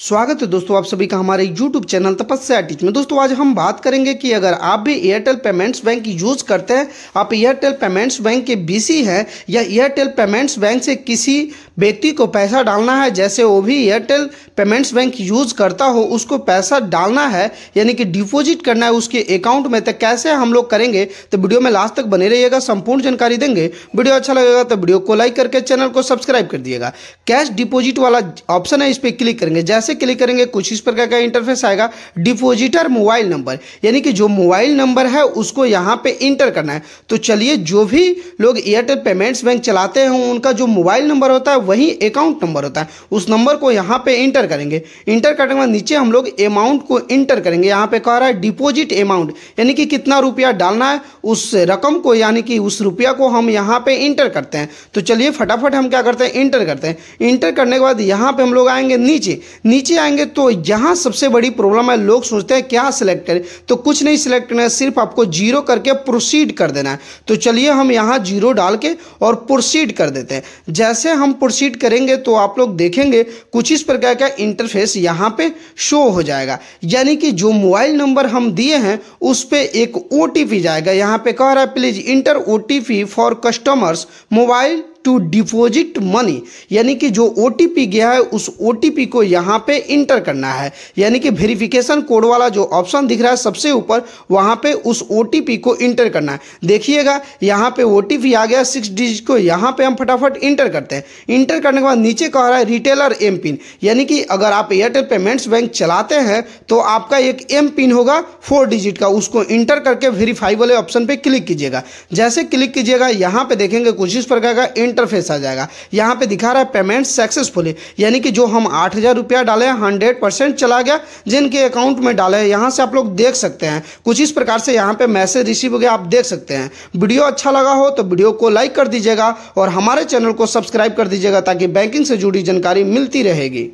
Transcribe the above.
स्वागत है दोस्तों आप सभी का हमारे YouTube चैनल तपस्या टीच में दोस्तों आज हम बात करेंगे कि अगर आप भी एयरटेल पेमेंट्स बैंक यूज़ करते हैं आप एयरटेल पेमेंट्स बैंक के बीसी हैं या एयरटेल पेमेंट्स बैंक से किसी व्यक्ति को पैसा डालना है जैसे वो भी एयरटेल पेमेंट्स बैंक यूज़ करता हो उसको पैसा डालना है यानी कि डिपोजिट करना है उसके अकाउंट में तो कैसे हम लोग करेंगे तो वीडियो में लास्ट तक बने रहिएगा संपूर्ण जानकारी देंगे वीडियो अच्छा लगेगा तो वीडियो को लाइक करके चैनल को सब्सक्राइब कर दिएगा कैश डिपोजिट वाला ऑप्शन है इस पर क्लिक करेंगे जैसे से क्लिक करेंगे कुछ इस प्रकार का इंटरफेस आएगा डिपोजिटर मोबाइल नंबर यानी कि जो मोबाइल नंबर है उसको यहाँ पे इंटर करना है तो चलिए जो भी लोग एयरटेल पेमेंट्स बैंक चलाते हैं उनका जो मोबाइल नंबर होता है वही अकाउंट नंबर होता है उस नंबर को यहाँ पे इंटर करेंगे इंटर करने के नीचे हम लोग अमाउंट को इंटर करेंगे यहाँ पर कह रहा है डिपोजिट अमाउंट यानी कि कितना रुपया डालना है उस रकम को यानी कि उस रुपया को हम यहाँ पर इंटर करते हैं तो चलिए फटाफट हम क्या करते हैं इंटर करते हैं इंटर करने के बाद यहां पे हम लोग आएंगे नीचे नीचे आएंगे तो यहाँ सबसे बड़ी प्रॉब्लम है लोग सोचते हैं क्या सिलेक्ट करें तो कुछ नहीं सिलेक्ट करना है सिर्फ आपको जीरो करके प्रोसीड कर देना है तो चलिए हम यहाँ जीरो डाल के और प्रोसीड कर देते हैं जैसे हम प्रोसीड करेंगे तो आप लोग देखेंगे कुछ इस प्रकार का इंटरफेस यहाँ पे शो हो जाएगा यानी कि जो मोबाइल नंबर हम दिए हैं उस पर एक ओ जाएगा यहाँ पर कह रहा है please enter O for customers mobile to deposit money यानी कि जो ओ गया है उस ओ को यहाँ पे इंटर करना है यानी कि वेरिफिकेशन कोड वाला जो ऑप्शन दिख रहा है सबसे ऊपर वहाँ पे उस ओ को इंटर करना है देखिएगा यहाँ पे ओ आ गया सिक्स डिजिट को यहाँ पे हम फटाफट इंटर करते हैं इंटर करने के बाद नीचे कह रहा है रिटेलर एम पिन यानी कि अगर आप एयरटेल पेमेंट्स बैंक चलाते हैं तो आपका एक एम पिन होगा फोर डिजिट का उसको इंटर करके वेरीफाई वाले ऑप्शन पर क्लिक कीजिएगा जैसे क्लिक कीजिएगा यहाँ पर देखेंगे कुछ इस प्रकार का इंटरफेस आ जाएगा यहाँ पे दिखा रहा है पेमेंट सक्सेसफुली यानी कि जो हम आठ हज़ार रुपया डाले हंड्रेड परसेंट चला गया जिनके अकाउंट में डाले हैं यहाँ से आप लोग देख सकते हैं कुछ इस प्रकार से यहाँ पे मैसेज रिसीव हो गया आप देख सकते हैं वीडियो अच्छा लगा हो तो वीडियो को लाइक कर दीजिएगा और हमारे चैनल को सब्सक्राइब कर दीजिएगा ताकि बैंकिंग से जुड़ी जानकारी मिलती रहेगी